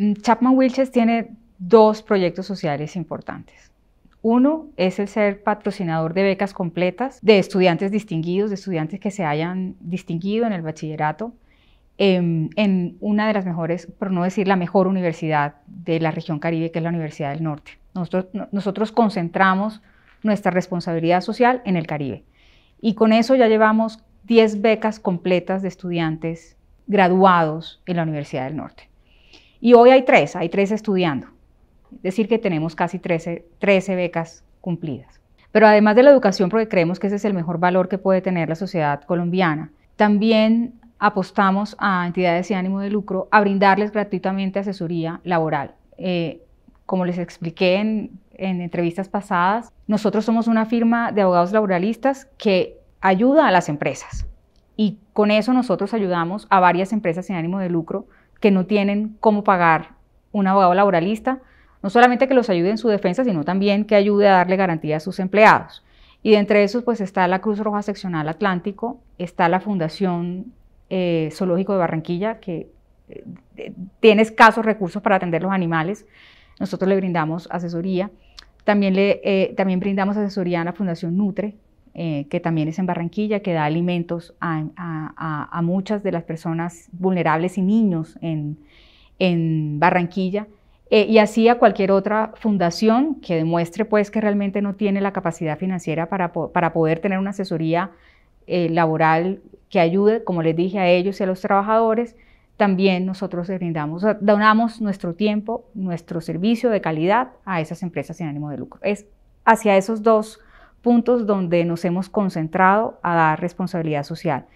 Mm, Chapman Wilches tiene dos proyectos sociales importantes. Uno es el ser patrocinador de becas completas de estudiantes distinguidos, de estudiantes que se hayan distinguido en el bachillerato em, en, una de las mejores, por no decir la mejor universidad de la región caribe, que es la Universidad del Norte. Nosotros, nosotros concentramos nuestra responsabilidad social en el Caribe. Y con eso ya llevamos 10 becas completas de estudiantes graduados en la Universidad del Norte. Y hoy hay tres, hay tres estudiando. Es decir, que tenemos casi 13, 13 becas cumplidas. Pero además de la educación, porque creemos que ese es el mejor valor que puede tener la sociedad colombiana, también apostamos a entidades sin ánimo de lucro a brindarles gratuitamente asesoría laboral. Eh, como les expliqué en, en entrevistas pasadas, nosotros somos una firma de abogados laboralistas que ayuda a las empresas y con eso nosotros ayudamos a varias empresas sin ánimo de lucro que no tienen cómo pagar un abogado laboralista, no solamente que los ayude en su defensa, sino también que ayude a darle garantía a sus empleados. Y de entre esos, pues está la Cruz Roja Seccional Atlántico, está la Fundación eh, Zoológico de Barranquilla, que eh, tiene escasos recursos para atender los animales. Nosotros le brindamos asesoría. También, le, eh, también brindamos asesoría a la Fundación Nutre, eh, que también es en Barranquilla, que da alimentos a, muchas de las personas vulnerables y niños en, Barranquilla. Eh, y así a cualquier otra fundación que demuestre pues que realmente no tiene la capacidad financiera para, poder tener una asesoría eh, laboral que ayude, como les dije, a ellos y a los trabajadores, también nosotros brindamos, donamos nuestro tiempo, nuestro servicio de calidad a esas empresas sin ánimo de lucro. Es hacia esos dos puntos donde nos hemos concentrado a dar responsabilidad social.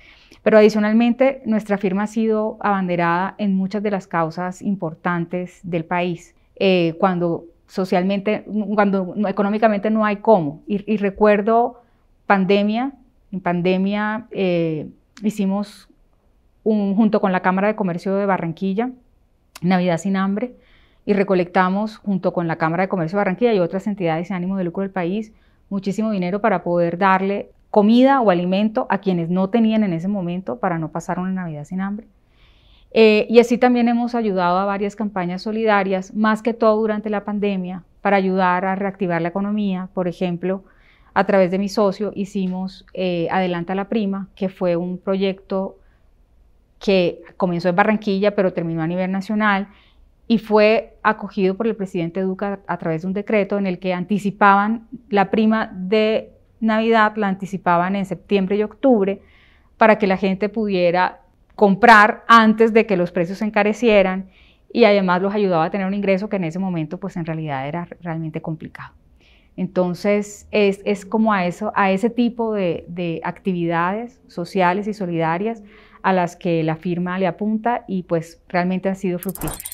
Pero adicionalmente, nuestra firma ha sido abanderada en muchas de las causas importantes del país, eh, cuando socialmente, cuando económicamente no hay cómo. Y, recuerdo pandemia, en pandemia eh, hicimos junto con la Cámara de Comercio de Barranquilla, Navidad sin hambre, y recolectamos junto con la Cámara de Comercio de Barranquilla y otras entidades sin ánimo de lucro del país muchísimo dinero para poder darle comida o alimento a quienes no tenían en ese momento para no pasar una Navidad sin hambre. Eh, y así también hemos ayudado a varias campañas solidarias, más que todo durante la pandemia, para ayudar a reactivar la economía. Por ejemplo, a través de mi socio hicimos eh, Adelanta la Prima, que fue un proyecto que comenzó en Barranquilla, pero terminó a nivel nacional y fue acogido por el presidente Duca a, través de un decreto en el que anticipaban la prima de Navidad, la anticipaban en septiembre y octubre para que la gente pudiera comprar antes de que los precios se encarecieran y además los ayudaba a tener un ingreso que en ese momento pues en realidad era realmente complicado. Entonces es, como a, eso, a ese tipo de, de actividades sociales y solidarias a las que la firma le apunta y pues realmente han sido fructíferas.